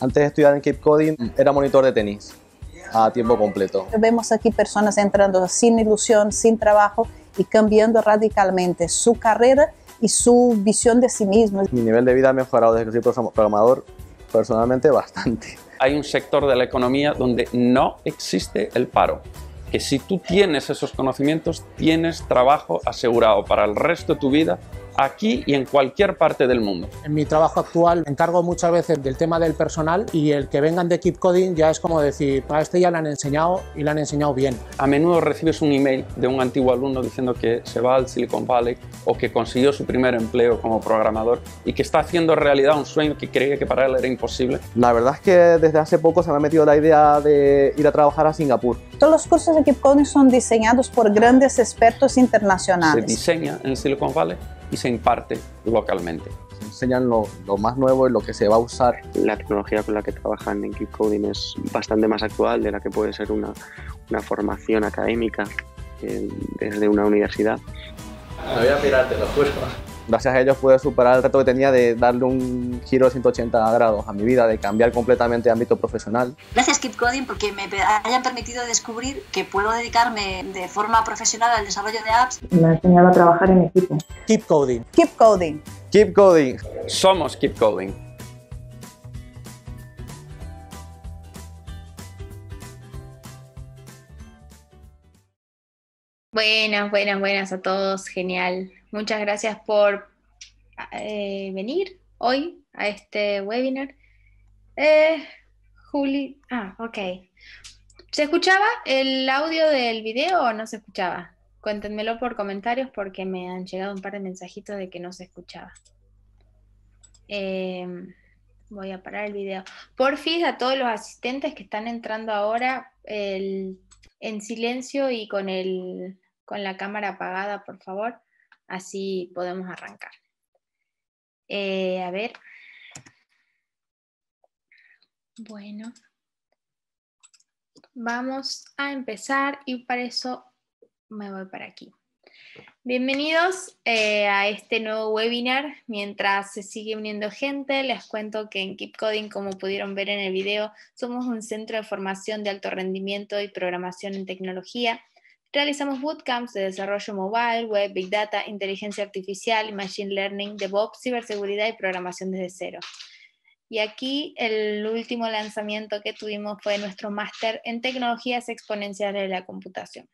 Antes de estudiar en Cape Coding era monitor de tenis a tiempo completo. Vemos aquí personas entrando sin ilusión, sin trabajo y cambiando radicalmente su carrera y su visión de sí mismo. Mi nivel de vida ha mejorado desde que soy programador personalmente bastante. Hay un sector de la economía donde no existe el paro, que si tú tienes esos conocimientos, tienes trabajo asegurado para el resto de tu vida aquí y en cualquier parte del mundo. En mi trabajo actual me encargo muchas veces del tema del personal y el que vengan de Keep Coding ya es como decir, para este ya le han enseñado y le han enseñado bien. A menudo recibes un email de un antiguo alumno diciendo que se va al Silicon Valley o que consiguió su primer empleo como programador y que está haciendo realidad un sueño que creía que para él era imposible. La verdad es que desde hace poco se me ha metido la idea de ir a trabajar a Singapur. Todos los cursos de Keep Coding son diseñados por grandes expertos internacionales. Se diseña en Silicon Valley y se imparte localmente. Se enseñan lo, más nuevo y lo que se va a usar. La tecnología con la que trabajan en Keep Coding es bastante más actual de la que puede ser una, una formación académica eh, desde una universidad. Me voy a pirarte los juro gracias a ellos pude superar el reto que tenía de darle un giro de 180 grados a mi vida, de cambiar completamente ámbito profesional. Gracias Keep Coding porque me hayan permitido descubrir que puedo dedicarme de forma profesional al desarrollo de apps. Me ha enseñado a trabajar en equipo. Keep Coding. Keep Coding. Keep Coding. Somos Keep Coding. Buenas, buenas, buenas a todos, genial. Muchas gracias por eh, venir hoy a este webinar. Eh, Juli, ah, ok. ¿Se escuchaba el audio del video o no se escuchaba? Cuéntenmelo por comentarios porque me han llegado un par de mensajitos de que no se escuchaba. Em, voy a parar el video. Por fin a todos los asistentes que están entrando ahora en silencio y con, el, con la cámara apagada, por favor. Así podemos arrancar. Eh, a ver. Bueno. Vamos a empezar y para eso me voy para aquí. Bienvenidos eh, a este nuevo webinar. Mientras se sigue uniendo gente, les cuento que en Keep Coding, como pudieron ver en el video, somos un centro de formación de alto rendimiento y programación en tecnología Realizamos bootcamps de desarrollo mobile, web, big data, inteligencia artificial, machine learning, DevOps, ciberseguridad y programación desde cero. Y aquí el último lanzamiento que tuvimos fue nuestro máster en tecnologías exponenciales de la computación.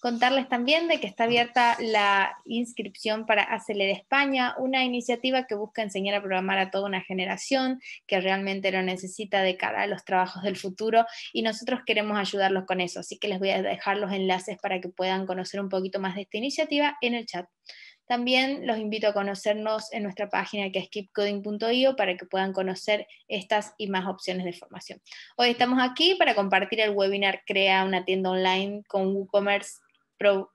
Contarles también de que está abierta la inscripción para de España, una iniciativa que busca enseñar a programar a toda una generación que realmente lo necesita de cara a los trabajos del futuro y nosotros queremos ayudarlos con eso. Así que les voy a dejar los enlaces para que puedan conocer un poquito más de esta iniciativa en el chat. También los invito a conocernos en nuestra página que es keepcoding.io para que puedan conocer estas y más opciones de formación. Hoy estamos aquí para compartir el webinar Crea una tienda online con WooCommerce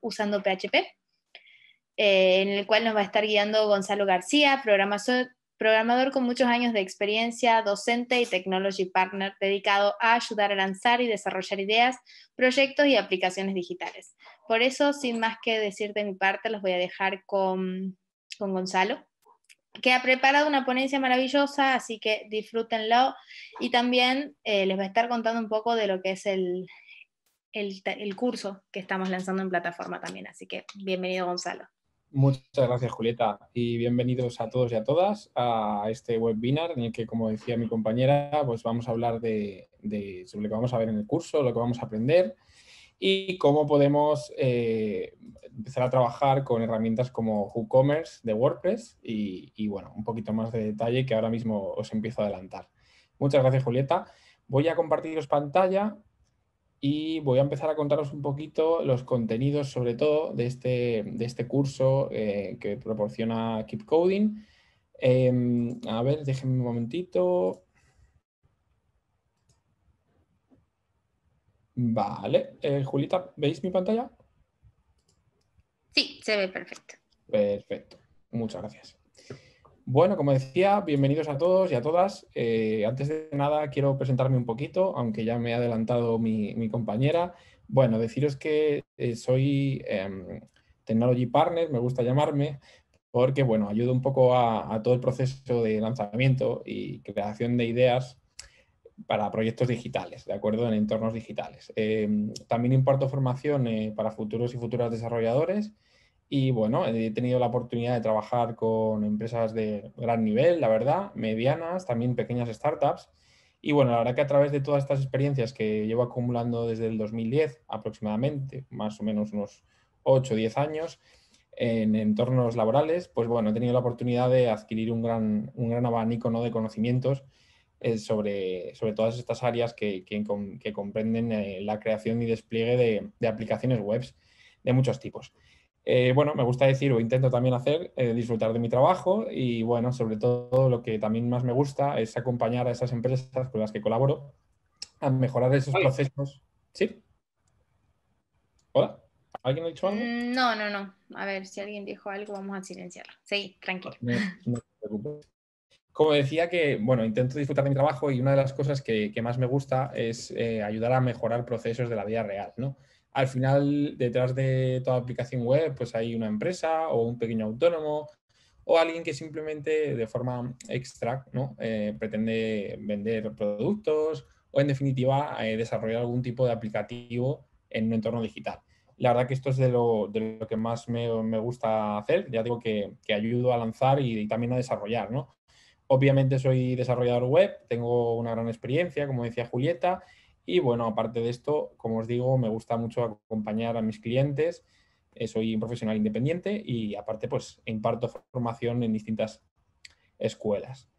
usando PHP, eh, en el cual nos va a estar guiando Gonzalo García, programador con muchos años de experiencia, docente y technology partner dedicado a ayudar a lanzar y desarrollar ideas, proyectos y aplicaciones digitales. Por eso, sin más que decir de mi parte, los voy a dejar con, Gonzalo que ha preparado una ponencia maravillosa, así que disfrútenlo y también eh, les va a estar contando un poco de lo que es el, el, curso que estamos lanzando en plataforma también. Así que bienvenido Gonzalo. Muchas gracias, Julieta, y bienvenidos a todos y a todas a este webinar en el que, como decía mi compañera, pues vamos a hablar de, sobre lo que vamos a ver en el curso, lo que vamos a aprender y cómo podemos eh, empezar a trabajar con herramientas como WooCommerce de WordPress y, y, bueno, un poquito más de detalle que ahora mismo os empiezo a adelantar. Muchas gracias, Julieta. Voy a compartiros pantalla y voy a empezar a contaros un poquito los contenidos, sobre todo, de este, de este curso eh, que proporciona Keep Coding. Em, a ver, déjenme un momentito. Vale, eh, Julita, ¿veis mi pantalla? Sí, se ve perfecto. Perfecto, muchas gracias. Bueno, como decía, bienvenidos a todos y a todas. Eh, antes de nada, quiero presentarme un poquito, aunque ya me ha adelantado mi, compañera. Bueno, deciros que eh, soy em, Technology Partner, me gusta llamarme, porque bueno, ayudo un poco a, a, todo el proceso de lanzamiento y creación de ideas para proyectos digitales, ¿de acuerdo? En entornos digitales. Em, también imparto formación eh, para futuros y futuras desarrolladores y bueno, he tenido la oportunidad de trabajar con empresas de gran nivel, la verdad, medianas, también pequeñas startups. Y bueno, la verdad que a través de todas estas experiencias que llevo acumulando desde el 2010 aproximadamente, más o menos unos 8 o 10 años, en entornos laborales, pues bueno, he tenido la oportunidad de adquirir un gran, abanico ¿no? de conocimientos eh, sobre, todas estas áreas que, comprenden eh, la creación y despliegue de, de aplicaciones web de muchos tipos. Eh, bueno, me gusta decir o intento también hacer, eh, disfrutar de mi trabajo y bueno, sobre todo lo que también más me gusta es acompañar a esas empresas con las que colaboro a mejorar esos procesos. ¿Sí? ¿Hola? ¿Alguien ha dicho algo? Mm, no, no, no. A ver, si alguien dijo algo, vamos a silenciarlo. Sí, tranquilo. Como decía que, bueno, intento disfrutar de mi trabajo y una de las cosas que, más me gusta es eh, ayudar a mejorar procesos de la vida real, ¿no? al final detrás de toda aplicación web pues hay una empresa o un pequeño autónomo o alguien que simplemente de forma extra ¿no? Eh, pretende vender productos o en definitiva eh, desarrollar algún tipo de aplicativo en un entorno digital. La verdad que esto es de lo, que más me, gusta hacer, ya digo que, que ayudo a lanzar y, también a desarrollar. Obviamente soy desarrollador web, tengo una gran experiencia, como decía Julieta, y bueno, aparte de esto, como os digo, me gusta mucho acompañar a mis clientes. Eh, soy un profesional independiente y aparte pues imparto formación en distintas escuelas.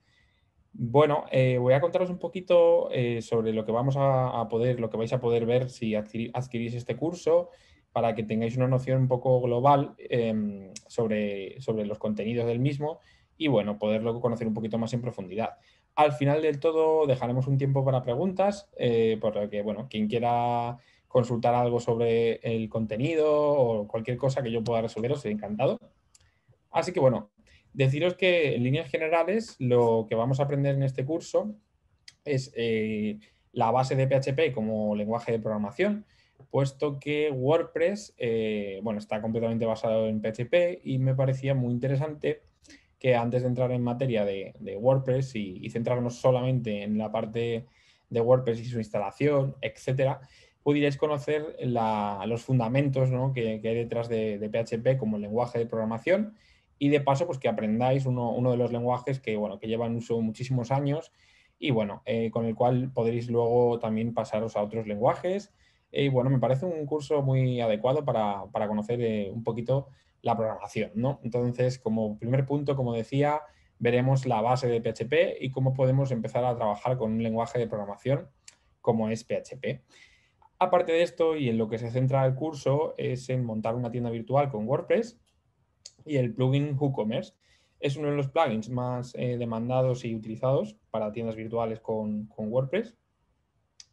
Bueno, eh, voy a contaros un poquito eh, sobre lo que vamos a, poder, lo que vais a poder ver si adquirís este curso, para que tengáis una noción un poco global em, sobre, sobre los contenidos del mismo y bueno, poderlo conocer un poquito más en profundidad. Al final del todo dejaremos un tiempo para preguntas, eh, que, bueno, quien quiera consultar algo sobre el contenido o cualquier cosa que yo pueda resolver, os seré encantado. Así que bueno, deciros que en líneas generales lo que vamos a aprender en este curso es eh, la base de PHP como lenguaje de programación, puesto que WordPress eh, bueno, está completamente basado en PHP y me parecía muy interesante que antes de entrar en materia de, WordPress y, centrarnos solamente en la parte de WordPress y su instalación, etcétera, pudierais conocer los fundamentos que, hay detrás de, PHP como lenguaje de programación y de paso pues que aprendáis uno, de los lenguajes que, bueno, que llevan uso muchísimos años y bueno, eh, con el cual podréis luego también pasaros a otros lenguajes. Y bueno, me parece un curso muy adecuado para, conocer eh, un poquito la programación, ¿no? Entonces, como primer punto, como decía, veremos la base de PHP y cómo podemos empezar a trabajar con un lenguaje de programación como es PHP. Aparte de esto, y en lo que se centra el curso, es en montar una tienda virtual con WordPress y el plugin WooCommerce. Es uno de los plugins más eh, demandados y utilizados para tiendas virtuales con, con WordPress.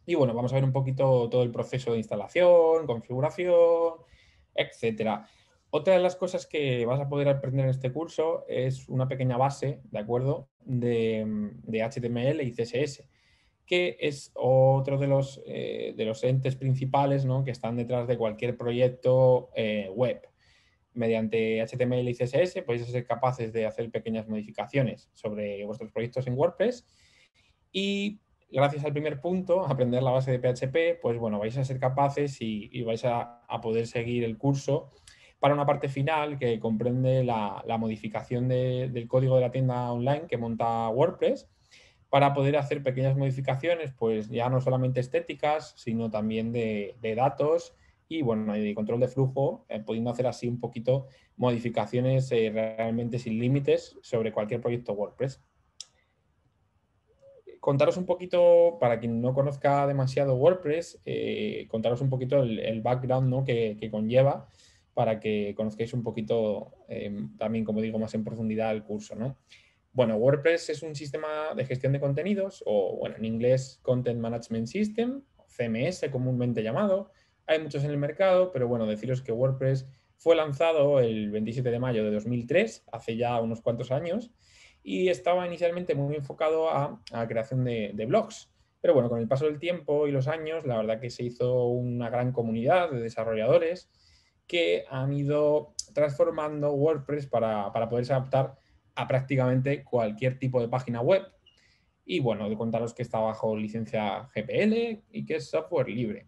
Y bueno, vamos a ver un poquito todo el proceso de instalación, configuración, etcétera. Otra de las cosas que vas a poder aprender en este curso es una pequeña base, ¿de acuerdo?, de, HTML y CSS, que es otro eh, de los, entes principales ¿no? que están detrás de cualquier proyecto eh, web. Mediante HTML y CSS podéis ser capaces de hacer pequeñas modificaciones sobre vuestros proyectos en WordPress y gracias al primer punto, aprender la base de PHP, pues bueno, vais a ser capaces y, vais a, a poder seguir el curso para una parte final que comprende la, modificación del código de la tienda online que monta WordPress para poder hacer pequeñas modificaciones, pues ya no solamente estéticas, sino también de, datos y bueno, de control de flujo, eh, pudiendo hacer así un poquito modificaciones eh, realmente sin límites sobre cualquier proyecto WordPress. Contaros un poquito, para quien no conozca demasiado WordPress, eh, contaros un poquito el, background que conlleva para que conozcáis un poquito em, también, como digo, más en profundidad el curso. ¿no? Bueno, WordPress es un sistema de gestión de contenidos, o bueno, en inglés Content Management System, CMS comúnmente llamado. Hay muchos en el mercado, pero bueno, deciros que WordPress fue lanzado el 27 de mayo de 2003, hace ya unos cuantos años, y estaba inicialmente muy enfocado a, la creación de blogs. Pero bueno, con el paso del tiempo y los años, la verdad que se hizo una gran comunidad de desarrolladores que han ido transformando WordPress para, poderse adaptar a prácticamente cualquier tipo de página web. Y bueno, de contaros que está bajo licencia GPL y que es software libre.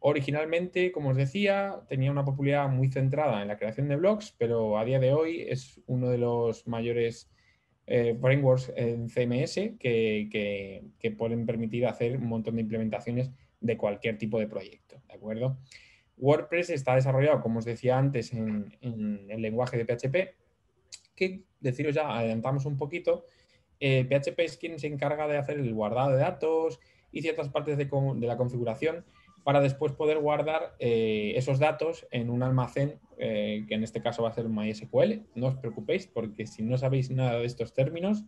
Originalmente, como os decía, tenía una popularidad muy centrada en la creación de blogs, pero a día de hoy es uno de los mayores eh, frameworks en CMS que, que, pueden permitir hacer un montón de implementaciones de cualquier tipo de proyecto, ¿de acuerdo? WordPress está desarrollado, como os decía antes, en, el lenguaje de PHP, que deciros ya, adelantamos un poquito, PHP eh, es quien se encarga de hacer el guardado de datos y ciertas partes de, la configuración para después poder guardar eh, esos datos en un almacén, eh, que en este caso va a ser MySQL. No os preocupéis, porque si no sabéis nada de estos términos,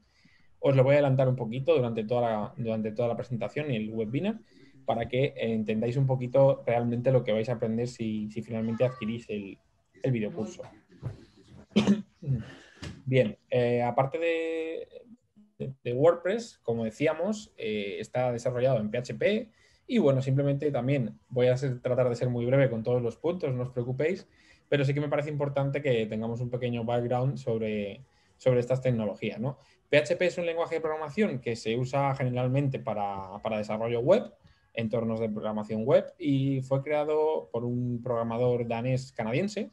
os lo voy a adelantar un poquito durante toda durante toda la presentación y el webinar para que entendáis un poquito realmente lo que vais a aprender si, finalmente adquirís el, videocurso. Bien, eh, aparte de, WordPress, como decíamos, eh, está desarrollado en PHP y bueno, simplemente también voy a tratar de ser muy breve con todos los puntos, no os preocupéis, pero sí que me parece importante que tengamos un pequeño background sobre, estas tecnologías. PHP es un lenguaje de programación que se usa generalmente para desarrollo web entornos de programación web y fue creado por un programador danés-canadiense,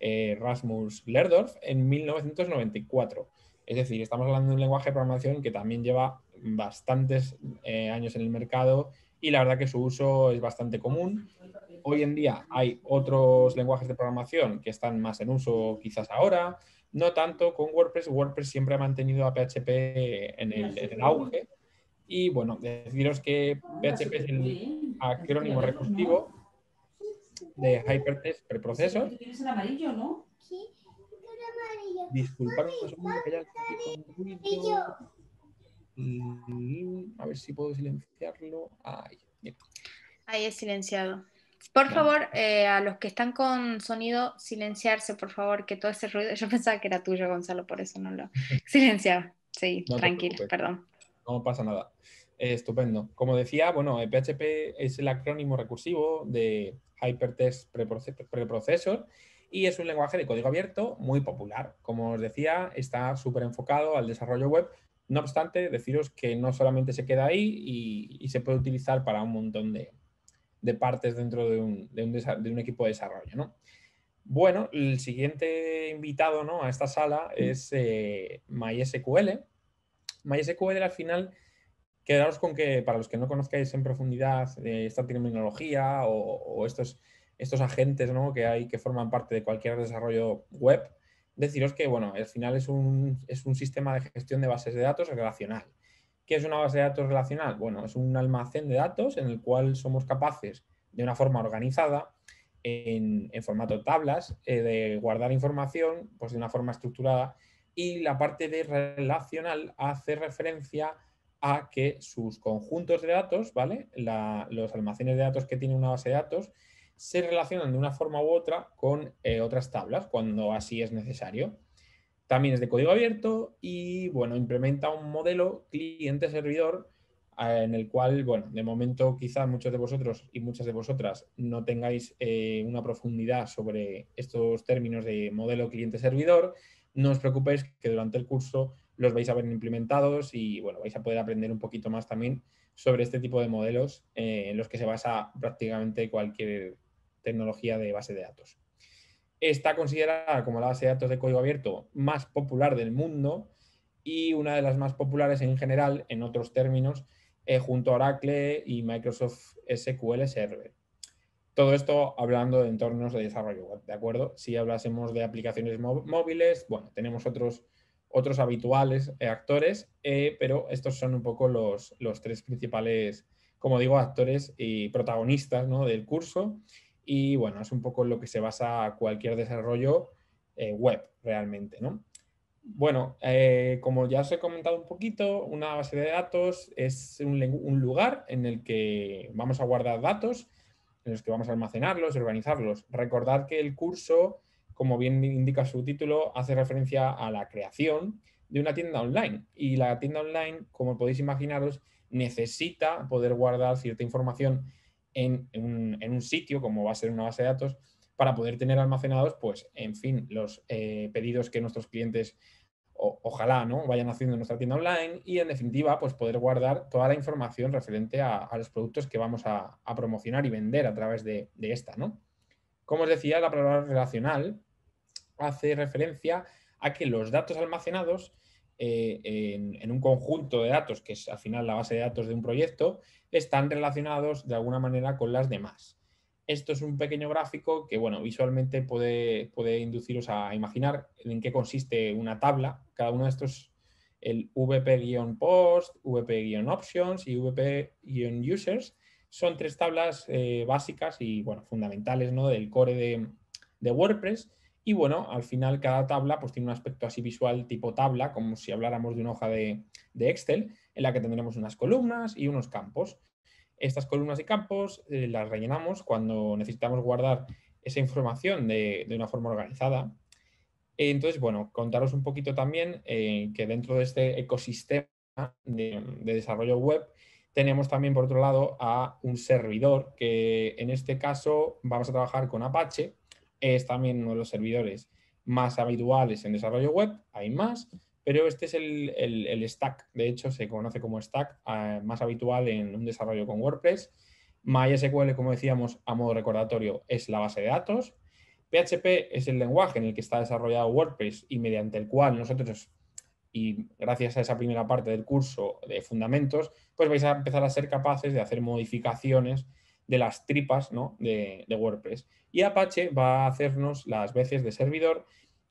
eh, Rasmus Lerdorf, en 1994. Es decir, estamos hablando de un lenguaje de programación que también lleva bastantes eh, años en el mercado y la verdad que su uso es bastante común. Hoy en día hay otros lenguajes de programación que están más en uso quizás ahora, no tanto con WordPress. WordPress siempre ha mantenido a PHP en el auge y bueno, deciros que PHP es el acrónimo recursivo de Hypertext Preprocesos. ¿Tienes el amarillo, no? Sí, el amarillo. Disculpadme un segundo mm, a ver si puedo silenciarlo. Ahí, es silenciado. Por favor, eh, a los que están con sonido, silenciarse, por favor, que todo ese ruido. Yo pensaba que era tuyo, Gonzalo, por eso no lo silenciaba. Sí, tranquilo, perdón no pasa nada. estupendo. Como decía, bueno, PHP es el acrónimo recursivo de Hypertext Preprocessor y es un lenguaje de código abierto muy popular. Como os decía, está súper enfocado al desarrollo web. No obstante, deciros que no solamente se queda ahí y, se puede utilizar para un montón de, de partes dentro de un, de, un equipo de desarrollo. Bueno, el siguiente invitado ¿no? a esta sala es eh, MySQL. MySQL al final, quedaros con que para los que no conozcáis en profundidad eh, esta terminología o, estos, estos agentes ¿no? que hay que forman parte de cualquier desarrollo web, deciros que bueno, al final es un, es un sistema de gestión de bases de datos relacional. ¿Qué es una base de datos relacional? Bueno, es un almacén de datos en el cual somos capaces, de una forma organizada, en, en formato tablas, eh, de guardar información pues, de una forma estructurada y la parte de relacional hace referencia a que sus conjuntos de datos, ¿vale? los almacenes de datos que tiene una base de datos se relacionan de una forma u otra con eh, otras tablas cuando así es necesario. También es de código abierto y bueno, implementa un modelo cliente-servidor eh, en el cual, bueno, de momento quizás muchos de vosotros y muchas de vosotras no tengáis eh, una profundidad sobre estos términos de modelo cliente-servidor, no os preocupéis que durante el curso los vais a ver implementados y bueno, vais a poder aprender un poquito más también sobre este tipo de modelos eh, en los que se basa prácticamente cualquier tecnología de base de datos. Está considerada como la base de datos de código abierto más popular del mundo y una de las más populares en general, en otros términos, eh, junto a Oracle y Microsoft SQL Server. Todo esto hablando de entornos de desarrollo web, ¿de acuerdo? Si hablásemos de aplicaciones móviles, bueno, tenemos otros, otros habituales eh, actores, eh, pero estos son un poco los, los, tres principales, como digo, actores y protagonistas ¿no? del curso. Y bueno, es un poco lo que se basa cualquier desarrollo eh, web realmente, ¿no? Bueno, como ya os he comentado un poquito, una base de datos es un lugar en el que vamos a guardar datos en los que vamos a almacenarlos y organizarlos. Recordad que el curso, como bien indica su título, hace referencia a la creación de una tienda online. Y la tienda online, como podéis imaginaros, necesita poder guardar cierta información en un, sitio, como va a ser una base de datos, para poder tener almacenados, pues, en fin, los eh, pedidos que nuestros clientes ojalá, ¿no? Vayan haciendo nuestra tienda online y en definitiva, pues poder guardar toda la información referente a, los productos que vamos a, promocionar y vender a través de, esta, ¿no? Como os decía, la palabra relacional hace referencia a que los datos almacenados eh, en, un conjunto de datos, que es al final la base de datos de un proyecto, están relacionados de alguna manera con las demás. Esto es un pequeño gráfico que, bueno, visualmente puede, puede induciros a imaginar en qué consiste una tabla. Cada uno de estos, el VP-Post, VP-Options y VP-Users, son tres tablas eh, básicas y, bueno, fundamentales ¿no? del core de, WordPress. Y bueno, al final cada tabla pues, tiene un aspecto así visual tipo tabla, como si habláramos de una hoja de, de, Excel, en la que tendremos unas columnas y unos campos estas columnas y campos, eh, las rellenamos cuando necesitamos guardar esa información de, una forma organizada. Entonces, bueno, contaros un poquito también eh, que dentro de este ecosistema de, de, desarrollo web tenemos también, por otro lado, a un servidor que en este caso vamos a trabajar con Apache. Es también uno de los servidores más habituales en desarrollo web, hay más, pero este es el, stack, de hecho se conoce como stack, ah, más habitual en un desarrollo con WordPress. MySQL, como decíamos, a modo recordatorio, es la base de datos. PHP es el lenguaje en el que está desarrollado WordPress y mediante el cual nosotros, y gracias a esa primera parte del curso de fundamentos, pues vais a empezar a ser capaces de hacer modificaciones de las tripas ¿no? de, de WordPress. Y Apache va a hacernos las veces de servidor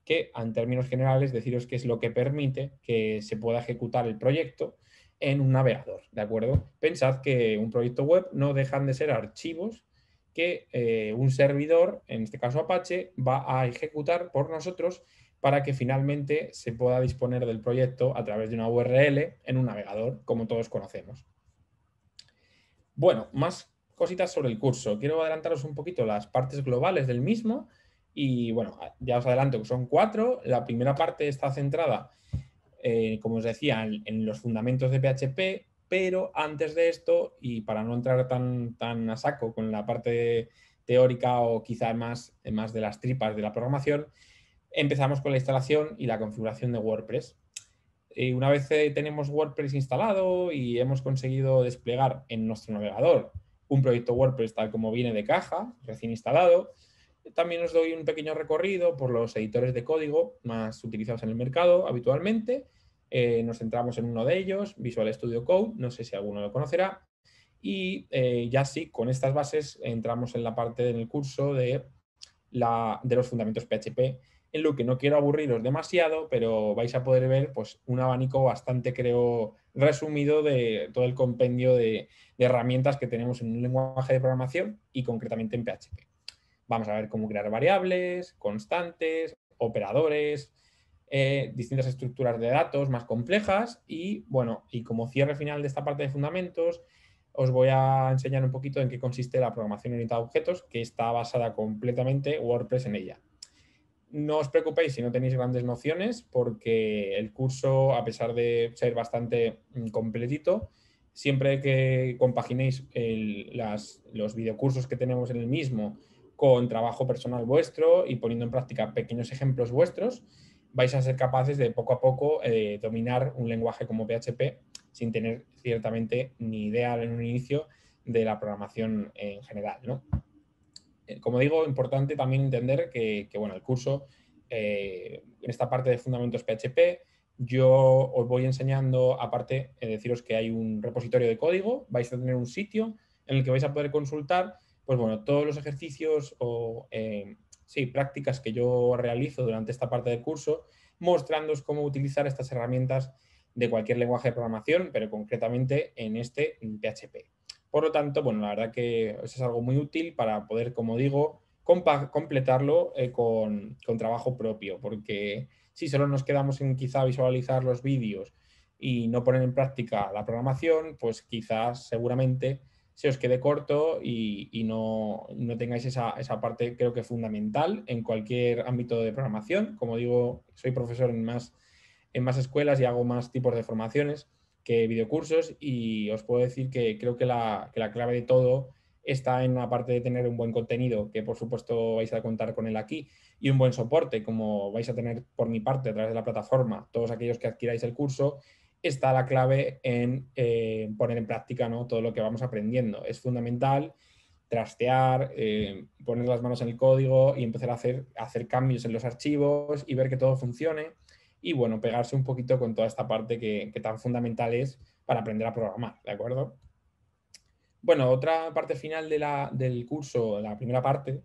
que, en términos generales, deciros que es lo que permite que se pueda ejecutar el proyecto en un navegador, ¿de acuerdo? Pensad que un proyecto web no dejan de ser archivos que eh, un servidor, en este caso Apache, va a ejecutar por nosotros para que finalmente se pueda disponer del proyecto a través de una URL en un navegador, como todos conocemos. Bueno, más cositas sobre el curso. Quiero adelantaros un poquito las partes globales del mismo y bueno, ya os adelanto que son cuatro. La primera parte está centrada, eh, como os decía, en, los fundamentos de PHP, pero antes de esto, y para no entrar tan, tan a saco con la parte teórica o quizá más, más de las tripas de la programación, empezamos con la instalación y la configuración de WordPress. Y una vez eh, tenemos WordPress instalado y hemos conseguido desplegar en nuestro navegador un proyecto WordPress tal como viene de caja, recién instalado, también os doy un pequeño recorrido por los editores de código más utilizados en el mercado habitualmente. Eh, nos centramos en uno de ellos, Visual Studio Code, no sé si alguno lo conocerá. Y eh, ya sí, con estas bases entramos en la parte del curso de, los fundamentos PHP, en lo que no quiero aburriros demasiado, pero vais a poder ver pues, un abanico bastante, creo, resumido de todo el compendio de herramientas que tenemos en un lenguaje de programación y concretamente en PHP. Vamos a ver cómo crear variables, constantes, operadores, eh, distintas estructuras de datos más complejas y, bueno, y como cierre final de esta parte de fundamentos, os voy a enseñar un poquito en qué consiste la programación orientada a objetos, que está basada completamente WordPress en ella. No os preocupéis si no tenéis grandes nociones, porque el curso, a pesar de ser bastante mm, completito, siempre que compaginéis los videocursos que tenemos en el mismo con trabajo personal vuestro y poniendo en práctica pequeños ejemplos vuestros, vais a ser capaces de poco a poco eh, dominar un lenguaje como PHP sin tener ciertamente ni idea en un inicio de la programación en general. ¿no? Eh, como digo, importante también entender que, bueno, el curso, eh, en esta parte de fundamentos PHP, yo os voy enseñando, aparte, deciros que hay un repositorio de código, vais a tener un sitio en el que vais a poder consultar pues bueno, todos los ejercicios o eh, prácticas que yo realizo durante esta parte del curso, mostrándoos cómo utilizar estas herramientas de cualquier lenguaje de programación, pero concretamente en este PHP. Por lo tanto, bueno, la verdad que eso es algo muy útil para poder, como digo, completarlo eh, con, con, trabajo propio, porque si solo nos quedamos en quizá visualizar los vídeos y no poner en práctica la programación, pues quizás seguramente se os quede corto y, no, no, tengáis esa, parte, creo que fundamental en cualquier ámbito de programación. Como digo, soy profesor en más, en más escuelas y hago más tipos de formaciones que videocursos y os puedo decir que creo que la, clave de todo está en la parte de tener un buen contenido, que por supuesto vais a contar con él aquí, y un buen soporte, como vais a tener por mi parte a través de la plataforma, todos aquellos que adquiráis el curso, está la clave en eh, poner en práctica ¿no? todo lo que vamos aprendiendo. Es fundamental trastear, eh, poner las manos en el código y empezar a hacer, hacer cambios en los archivos y ver que todo funcione y bueno, pegarse un poquito con toda esta parte que, tan fundamental es para aprender a programar, ¿de acuerdo? Bueno, otra parte final del curso, la primera parte,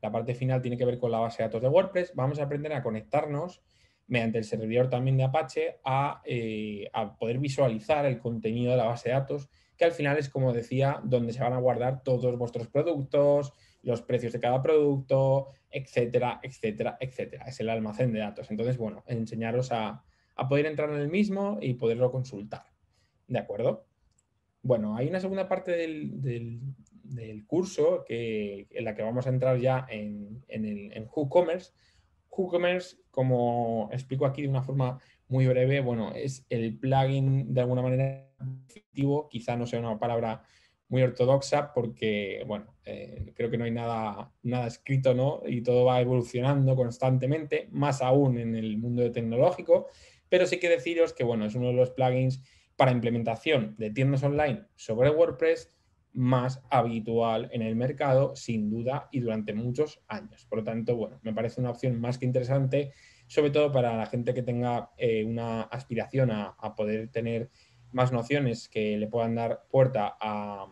la parte final tiene que ver con la base de datos de WordPress. Vamos a aprender a conectarnos mediante el servidor también de Apache eh, a, poder visualizar el contenido de la base de datos, que al final es, como decía, donde se van a guardar todos vuestros productos, los precios de cada producto, etcétera, etcétera, etcétera. Es el almacén de datos. Entonces, bueno, enseñaros a, a poder entrar en el mismo y poderlo consultar. ¿De acuerdo? Bueno, hay una segunda parte del, del, del curso que, en la que vamos a entrar ya en, en, el, en WooCommerce. WooCommerce como explico aquí de una forma muy breve, bueno, es el plugin de alguna manera definitivo, quizá no sea una palabra muy ortodoxa porque, bueno, eh, creo que no hay nada, nada escrito, ¿no? Y todo va evolucionando constantemente, más aún en el mundo tecnológico, pero sí que deciros que, bueno, es uno de los plugins para implementación de tiendas online sobre WordPress más habitual en el mercado, sin duda, y durante muchos años. Por lo tanto, bueno, me parece una opción más que interesante, sobre todo para la gente que tenga eh, una aspiración a, poder tener más nociones que le puedan dar puerta a,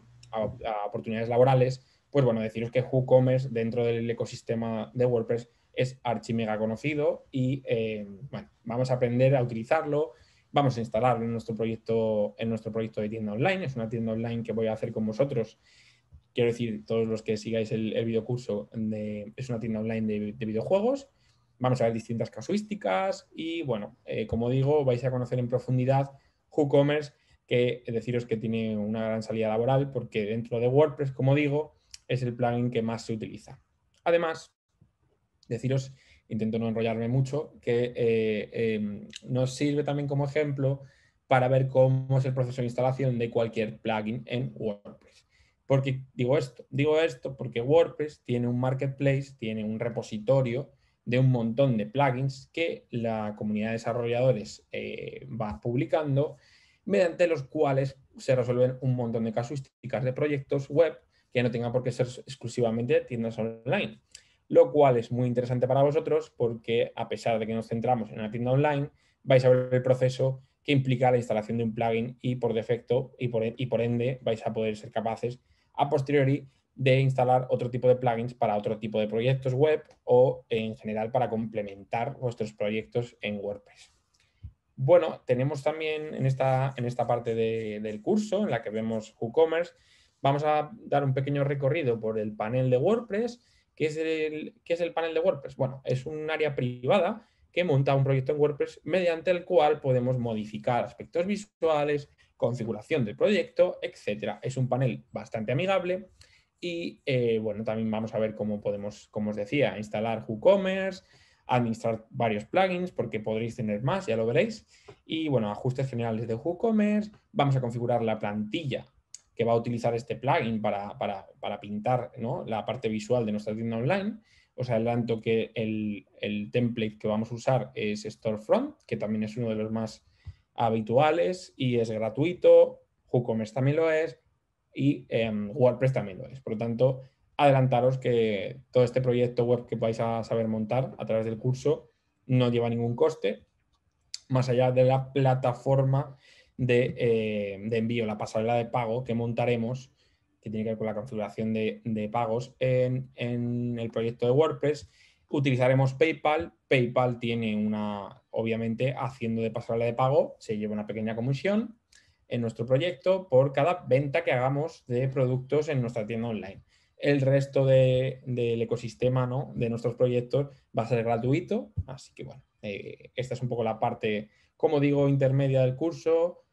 oportunidades laborales. Pues bueno, deciros que WooCommerce dentro del ecosistema de WordPress es archimega conocido y eh, bueno, vamos a aprender a utilizarlo, vamos a instalar en nuestro proyecto, en nuestro proyecto de tienda online. Es una tienda online que voy a hacer con vosotros. Quiero decir, todos los que sigáis el, video videocurso, es una tienda online de, videojuegos. Vamos a ver distintas casuísticas y, bueno, eh, como digo, vais a conocer en profundidad WooCommerce que deciros que tiene una gran salida laboral porque dentro de WordPress, como digo, es el plugin que más se utiliza. Además, deciros intento no enrollarme mucho, que eh, em, nos sirve también como ejemplo para ver cómo es el proceso de instalación de cualquier plugin en WordPress. Porque digo esto, digo esto porque WordPress tiene un marketplace, tiene un repositorio de un montón de plugins que la comunidad de desarrolladores eh, va publicando, mediante los cuales se resuelven un montón de casuísticas de proyectos web que no tengan por qué ser exclusivamente tiendas online lo cual es muy interesante para vosotros porque a pesar de que nos centramos en una tienda online, vais a ver el proceso que implica la instalación de un plugin y por defecto y por, e, y por ende vais a poder ser capaces a posteriori de instalar otro tipo de plugins para otro tipo de proyectos web o en general para complementar vuestros proyectos en WordPress. Bueno, tenemos también en esta, en esta parte del curso en la que vemos WooCommerce, vamos a dar un pequeño recorrido por el panel de WordPress ¿Qué es el, es el panel de WordPress? Bueno, es un área privada que monta un proyecto en WordPress mediante el cual podemos modificar aspectos visuales, configuración del proyecto, etc. Es un panel bastante amigable y eh, bueno, también vamos a ver cómo podemos, como os decía, instalar WooCommerce, administrar varios plugins porque podréis tener más, ya lo veréis. Y bueno, ajustes generales de WooCommerce, vamos a configurar la plantilla que va a utilizar este plugin para, pintar la parte visual de nuestra tienda online. Os adelanto que el, template que vamos a usar es Storefront, que también es uno de los más habituales y es gratuito. WooCommerce también lo es y em, WordPress también lo es. Por lo tanto, adelantaros que todo este proyecto web que vais a saber montar a través del curso no lleva ningún coste, más allá de la plataforma eh, de, envío, la pasarela de pago que montaremos, que tiene que ver con la configuración de, pagos en, el proyecto de WordPress. Utilizaremos PayPal. PayPal tiene una, obviamente, haciendo de pasarela de pago, se lleva una pequeña comisión en nuestro proyecto por cada venta que hagamos de productos en nuestra tienda online el resto de, del ecosistema ¿no? de nuestros proyectos va a ser gratuito. Así que bueno, eh, esta es un poco la parte, como digo, intermedia del curso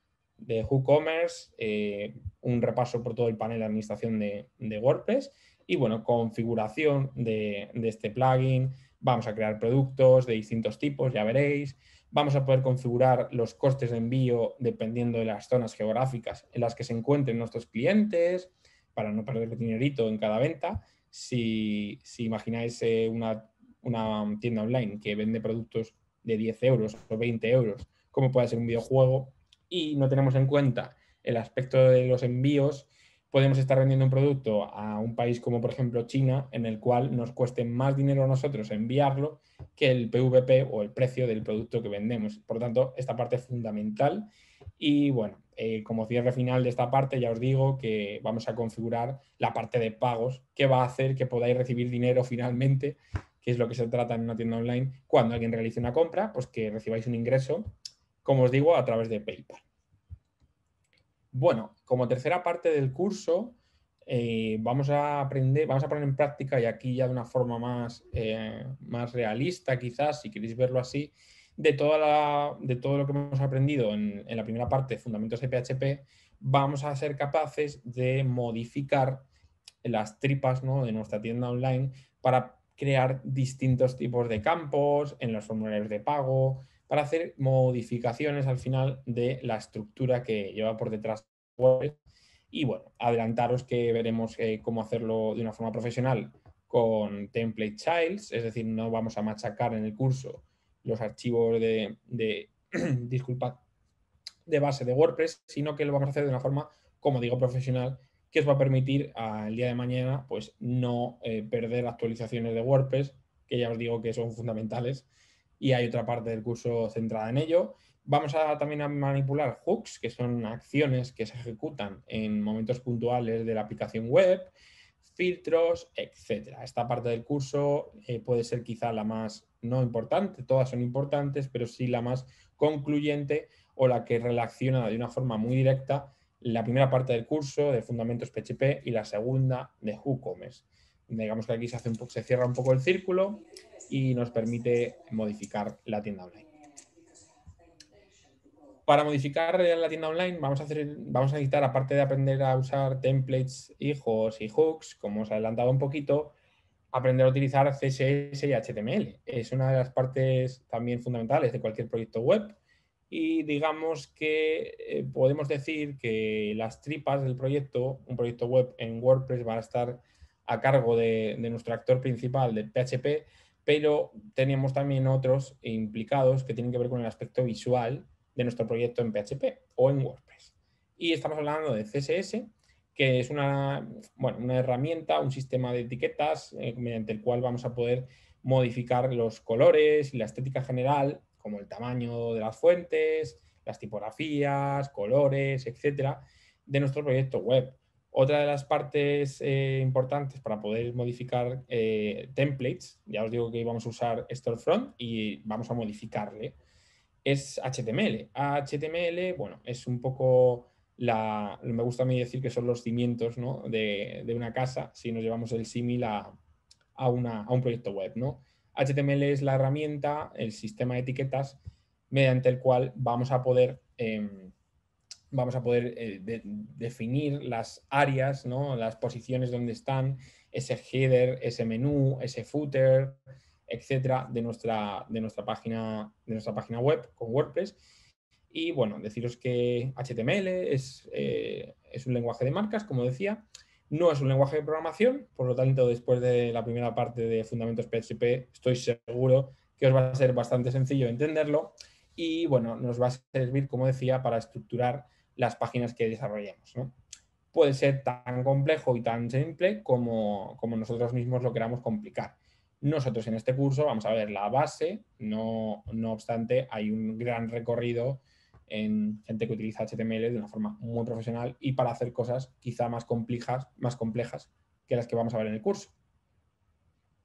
de WooCommerce, eh, un repaso por todo el panel de administración de, WordPress y, bueno, configuración de, este plugin. Vamos a crear productos de distintos tipos, ya veréis. Vamos a poder configurar los costes de envío dependiendo de las zonas geográficas en las que se encuentren nuestros clientes para no perder dinerito en cada venta. Si, imagináis eh, una, una tienda online que vende productos de 10 euros o 20 euros, como puede ser un videojuego, y no tenemos en cuenta el aspecto de los envíos, podemos estar vendiendo un producto a un país como por ejemplo China, en el cual nos cueste más dinero a nosotros enviarlo que el PVP o el precio del producto que vendemos. Por lo tanto, esta parte es fundamental. Y bueno, eh, como cierre final de esta parte, ya os digo que vamos a configurar la parte de pagos, que va a hacer que podáis recibir dinero finalmente, que es lo que se trata en una tienda online, cuando alguien realice una compra, pues que recibáis un ingreso como os digo, a través de PayPal. Bueno, como tercera parte del curso, eh, vamos a aprender, vamos a poner en práctica, y aquí ya de una forma más, eh, más realista, quizás, si queréis verlo así, de, de todo lo que hemos aprendido en, la primera parte, fundamentos de PHP, vamos a ser capaces de modificar las tripas ¿no? de nuestra tienda online para crear distintos tipos de campos en los formularios de pago, para hacer modificaciones al final de la estructura que lleva por detrás WordPress. y bueno, adelantaros que veremos eh, cómo hacerlo de una forma profesional con template childs, es decir, no vamos a machacar en el curso los archivos de, disculpa de base de WordPress, sino que lo vamos a hacer de una forma, como digo, profesional, que os va a permitir al ah, día de mañana pues no eh, perder actualizaciones de WordPress, que ya os digo que son fundamentales, y hay otra parte del curso centrada en ello. Vamos a también a manipular hooks, que son acciones que se ejecutan en momentos puntuales de la aplicación web, filtros, etc. Esta parte del curso eh, puede ser quizá la más no importante, todas son importantes, pero sí la más concluyente o la que relaciona de una forma muy directa la primera parte del curso de Fundamentos PHP y la segunda de WooCommerce. Digamos que aquí se, hace un se cierra un poco el círculo y nos permite modificar la tienda online. Para modificar la tienda online vamos a, hacer, vamos a necesitar, aparte de aprender a usar templates, hijos y hooks, como os he adelantado un poquito, aprender a utilizar CSS y HTML. Es una de las partes también fundamentales de cualquier proyecto web. Y digamos que eh, podemos decir que las tripas del proyecto, un proyecto web en WordPress, van a estar a cargo de, de nuestro actor principal de PHP, pero tenemos también otros implicados que tienen que ver con el aspecto visual de nuestro proyecto en PHP o en WordPress. Y estamos hablando de CSS, que es una, una herramienta, un sistema de etiquetas eh, mediante el cual vamos a poder modificar los colores y la estética general, como el tamaño de las fuentes, las tipografías, colores, etcétera, de nuestro proyecto web. Otra de las partes eh, importantes para poder modificar eh, templates, ya os digo que vamos a usar Storefront y vamos a modificarle, es HTML. HTML, bueno, es un poco la, me gusta a mí decir que son los cimientos de, una casa, si nos llevamos el símil a, una, a un proyecto web, ¿no? HTML es la herramienta, el sistema de etiquetas, mediante el cual vamos a poder em, vamos a poder eh, definir las áreas, las posiciones donde están ese header, ese menú, ese footer, etcétera, de nuestra, de nuestra, página, de nuestra página web con WordPress. Y bueno, deciros que HTML es, eh, es un lenguaje de marcas, como decía, no es un lenguaje de programación, por lo tanto, después de la primera parte de Fundamentos PHP, estoy seguro que os va a ser bastante sencillo entenderlo y bueno, nos va a servir, como decía, para estructurar las páginas que desarrollemos. Puede ser tan complejo y tan simple como, nosotros mismos lo queramos complicar. Nosotros en este curso vamos a ver la base, no, obstante hay un gran recorrido en gente que utiliza HTML de una forma muy profesional y para hacer cosas quizá más complejas, más complejas que las que vamos a ver en el curso.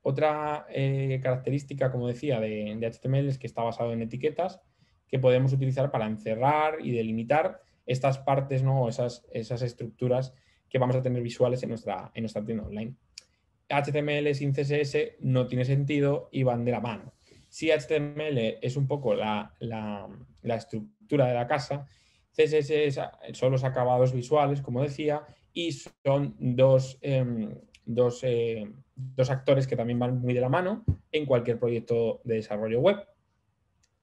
Otra eh, característica, como decía, de, de, HTML es que está basado en etiquetas que podemos utilizar para encerrar y delimitar estas partes, ¿no? Esas, esas estructuras que vamos a tener visuales en nuestra, en nuestra tienda online. HTML sin CSS no tiene sentido y van de la mano. Si HTML es un poco la, la, estructura de la casa, CSS son los acabados visuales, como decía, y son dos, em, eh, dos, actores que también van muy de la mano en cualquier proyecto de desarrollo web.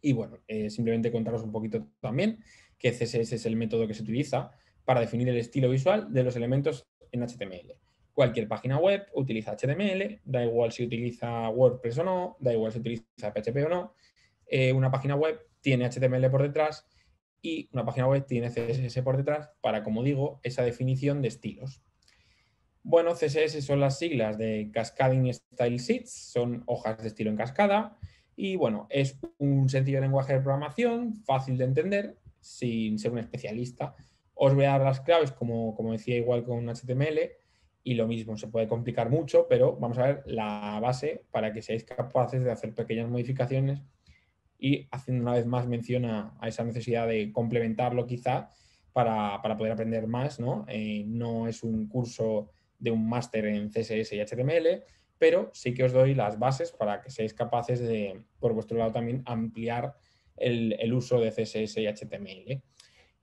Y bueno, eh, simplemente contaros un poquito también que CSS es el método que se utiliza para definir el estilo visual de los elementos en HTML. Cualquier página web utiliza HTML, da igual si utiliza WordPress o no, da igual si utiliza PHP o no. Eh, una página web tiene HTML por detrás y una página web tiene CSS por detrás para, como digo, esa definición de estilos. Bueno, CSS son las siglas de Cascading Style Sheets, son hojas de estilo en cascada y bueno, es un sencillo lenguaje de programación, fácil de entender sin ser un especialista. Os voy a dar las claves, como, decía, igual con HTML, y lo mismo, se puede complicar mucho, pero vamos a ver la base para que seáis capaces de hacer pequeñas modificaciones y haciendo una vez más mención a, esa necesidad de complementarlo quizá para, poder aprender más, ¿no? Eh, no es un curso de un máster en CSS y HTML, pero sí que os doy las bases para que seáis capaces de, por vuestro lado también, ampliar el, uso de CSS y HTML. ¿eh?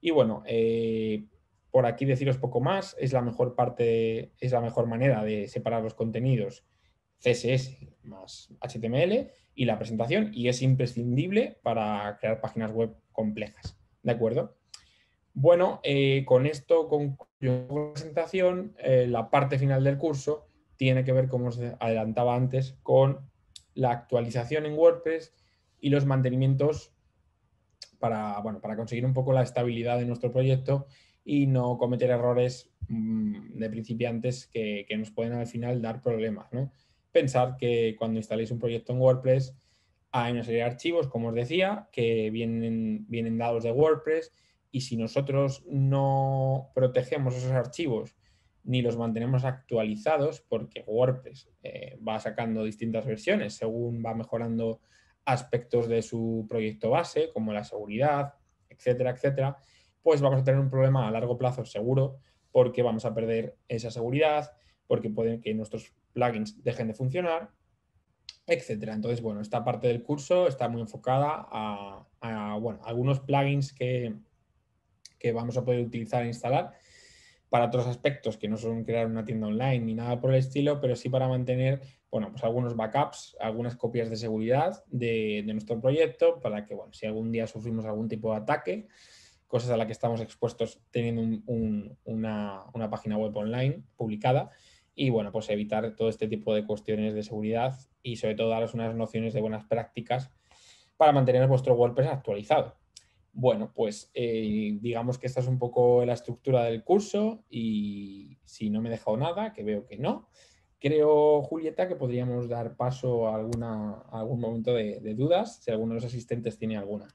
Y bueno, eh, por aquí deciros poco más, es la mejor parte, es la mejor manera de separar los contenidos CSS más HTML y la presentación y es imprescindible para crear páginas web complejas, ¿de acuerdo? Bueno, eh, con esto concluyo la presentación. la parte final del curso tiene que ver, como os adelantaba antes, con la actualización en WordPress y los mantenimientos para, bueno, para conseguir un poco la estabilidad de nuestro proyecto y no cometer errores mm, de principiantes que, nos pueden al final dar problemas. ¿no? Pensar que cuando instaléis un proyecto en WordPress hay una serie de archivos, como os decía, que vienen, vienen dados de WordPress y si nosotros no protegemos esos archivos ni los mantenemos actualizados, porque WordPress eh, va sacando distintas versiones según va mejorando aspectos de su proyecto base, como la seguridad, etcétera, etcétera, pues vamos a tener un problema a largo plazo seguro porque vamos a perder esa seguridad, porque pueden que nuestros plugins dejen de funcionar, etcétera. Entonces, bueno, esta parte del curso está muy enfocada a, bueno, algunos plugins que, que vamos a poder utilizar e instalar para otros aspectos que no son crear una tienda online ni nada por el estilo, pero sí para mantener bueno, pues algunos backups, algunas copias de seguridad de, nuestro proyecto para que, bueno, si algún día sufrimos algún tipo de ataque, cosas a las que estamos expuestos teniendo una, página web online publicada y, bueno, pues evitar todo este tipo de cuestiones de seguridad y sobre todo daros unas nociones de buenas prácticas para mantener vuestro WordPress actualizado. Bueno, pues eh, digamos que esta es un poco la estructura del curso y si no me he dejado nada, que veo que no, Creo, Julieta, que podríamos dar paso a, alguna, algún momento de, dudas, si alguno de los asistentes tiene alguna.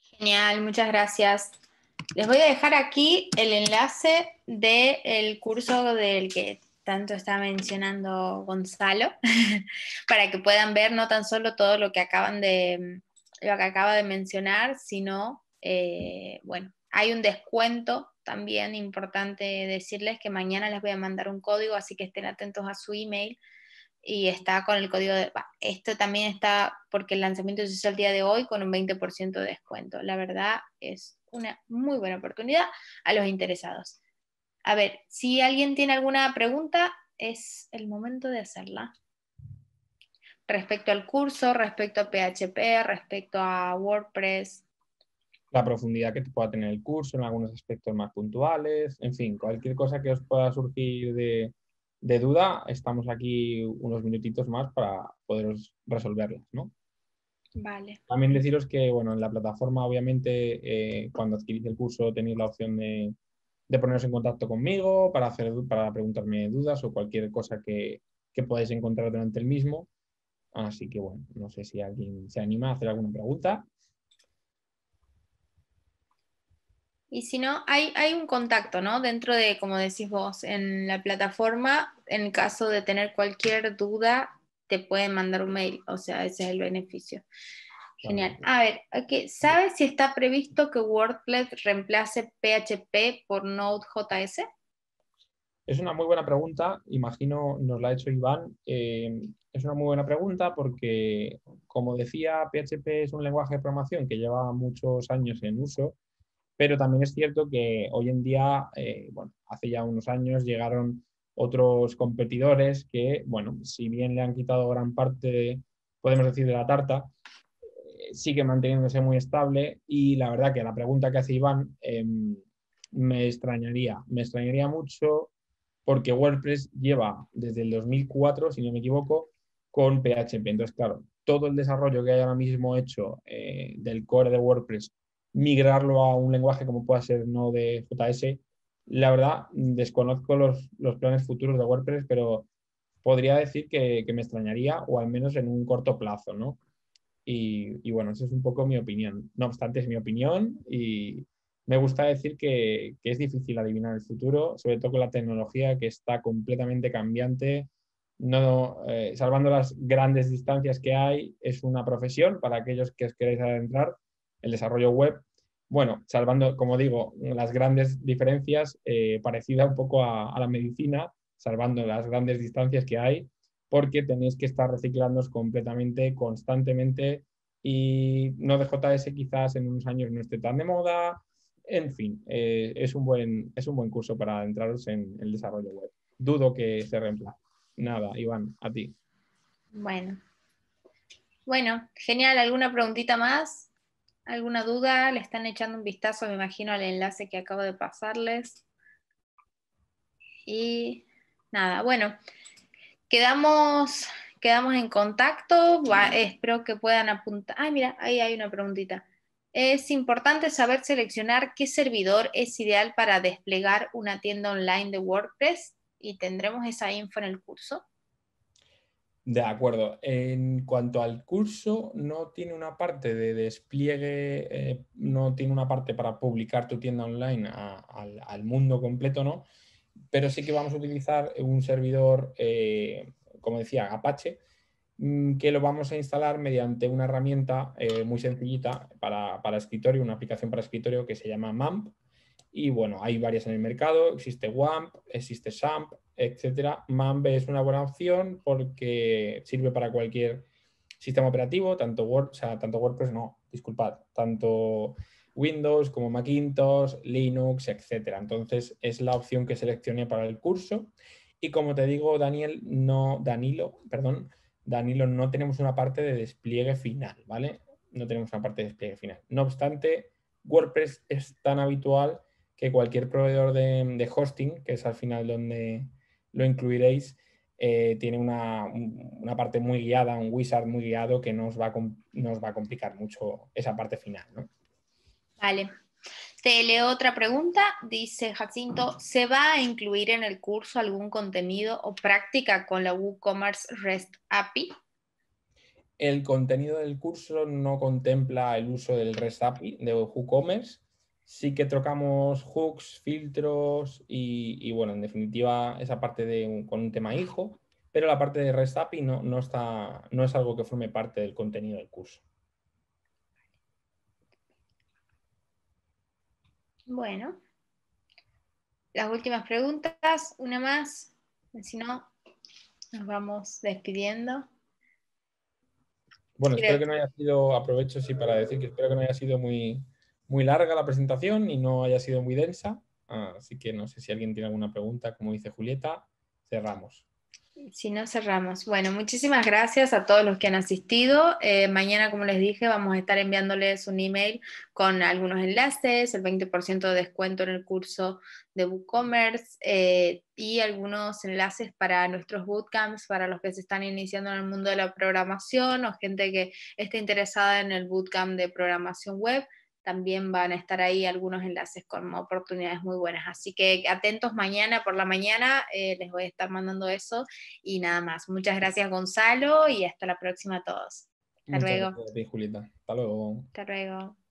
Genial, muchas gracias. Les voy a dejar aquí el enlace del curso del que tanto está mencionando Gonzalo, para que puedan ver no tan solo todo lo que acaban de lo que acaba de mencionar, sino eh, bueno, hay un descuento también importante decirles que mañana les voy a mandar un código, así que estén atentos a su email. Y está con el código de... Esto también está porque el lanzamiento se hizo el día de hoy con un 20% de descuento. La verdad es una muy buena oportunidad a los interesados. A ver, si alguien tiene alguna pregunta, es el momento de hacerla. Respecto al curso, respecto a PHP, respecto a WordPress, la profundidad que pueda tener el curso en algunos aspectos más puntuales, en fin, cualquier cosa que os pueda surgir de, duda, estamos aquí unos minutitos más para poderos resolverlas, ¿no? Vale. También deciros que, bueno, en la plataforma, obviamente, eh, cuando adquirís el curso tenéis la opción de, de, poneros en contacto conmigo para, hacer, para preguntarme dudas o cualquier cosa que, que podáis encontrar durante el mismo. Así que, bueno, no sé si alguien se anima a hacer alguna pregunta. Y si no, hay, hay un contacto, ¿no? Dentro de, como decís vos, en la plataforma, en caso de tener cualquier duda, te pueden mandar un mail, o sea, ese es el beneficio. Genial. A ver, ¿sabes si está previsto que WordPress reemplace PHP por Node.js? Es una muy buena pregunta, imagino nos la ha hecho Iván. Eh, es una muy buena pregunta porque, como decía, PHP es un lenguaje de programación que lleva muchos años en uso pero también es cierto que hoy en día, eh, bueno, hace ya unos años llegaron otros competidores que, bueno, si bien le han quitado gran parte, podemos decir, de la tarta, eh, sigue manteniéndose muy estable y la verdad que la pregunta que hace Iván em, me extrañaría, me extrañaría mucho porque WordPress lleva desde el 2004, si no me equivoco, con PHP. Entonces, claro, todo el desarrollo que hay ahora mismo hecho eh, del core de WordPress migrarlo a un lenguaje como pueda ser no de JS. La verdad, desconozco los, planes futuros de WordPress, pero podría decir que, me extrañaría, o al menos en un corto plazo, ¿no? Y, bueno, esa es un poco mi opinión. No obstante, es mi opinión y me gusta decir que, es difícil adivinar el futuro, sobre todo con la tecnología que está completamente cambiante, no, eh, salvando las grandes distancias que hay, es una profesión para aquellos que os queréis adentrar. El desarrollo web bueno, salvando, como digo, las grandes diferencias, eh, parecida un poco a, la medicina, salvando las grandes distancias que hay, porque tenéis que estar reciclandoos completamente, constantemente, y no JS quizás en unos años no esté tan de moda. En fin, eh, es, un buen, es un buen curso para entraros en, el desarrollo web. Dudo que se reemplace. Nada, Iván, a ti. Bueno. Bueno, genial. ¿Alguna preguntita más? alguna duda, le están echando un vistazo, me imagino, al enlace que acabo de pasarles. Y nada, bueno, quedamos, quedamos en contacto, espero que puedan apuntar. Ah, mira, ahí hay una preguntita. Es importante saber seleccionar qué servidor es ideal para desplegar una tienda online de WordPress y tendremos esa info en el curso. De acuerdo. En cuanto al curso, no tiene una parte de despliegue, eh, no tiene una parte para publicar tu tienda online al mundo completo, ¿no? Pero sí que vamos a utilizar un servidor, eh, como decía, Apache, mm, que lo vamos a instalar mediante una herramienta eh, muy sencillita para, para escritorio, una aplicación para escritorio que se llama MAMP y bueno, hay varias en el mercado, existe WAMP, existe SAMP, etcétera. Mambe es una buena opción porque sirve para cualquier sistema operativo, tanto, Word, o sea, tanto WordPress, no, disculpad, tanto Windows como Macintosh, Linux, etcétera. Entonces es la opción que seleccioné para el curso. Y como te digo, Daniel, no, Danilo, perdón, Danilo, no tenemos una parte de despliegue final, ¿vale? No tenemos una parte de despliegue final. No obstante, WordPress es tan habitual que cualquier proveedor de, hosting, que es al final donde lo incluiréis, eh, tiene una, parte muy guiada, un wizard muy guiado que nos va a, nos va a complicar mucho esa parte final. Vale. Te leo otra pregunta. Dice Jacinto, ¿se va a incluir en el curso algún contenido o práctica con la WooCommerce REST API? El contenido del curso no contempla el uso del REST API de WooCommerce sí que trocamos hooks, filtros y, bueno, en definitiva esa parte de con un tema hijo, pero la parte de REST API no, no, está, no es algo que forme parte del contenido del curso. Bueno, las últimas preguntas, una más, si no, nos vamos despidiendo. Bueno, espero que no haya sido, aprovecho sí para decir que espero que no haya sido muy, muy larga la presentación y no haya sido muy densa. Así que no sé si alguien tiene alguna pregunta, como dice Julieta, cerramos. Si no, cerramos. Bueno, muchísimas gracias a todos los que han asistido. Eh, mañana, como les dije, vamos a estar enviándoles un email con algunos enlaces, el 20% de descuento en el curso de WooCommerce eh, y algunos enlaces para nuestros bootcamps, para los que se están iniciando en el mundo de la programación o gente que esté interesada en el bootcamp de programación web también van a estar ahí algunos enlaces con oportunidades muy buenas. Así que atentos mañana por la mañana, eh, les voy a estar mandando eso y nada más. Muchas gracias Gonzalo y hasta la próxima a todos. Hasta Hasta luego. Hasta luego.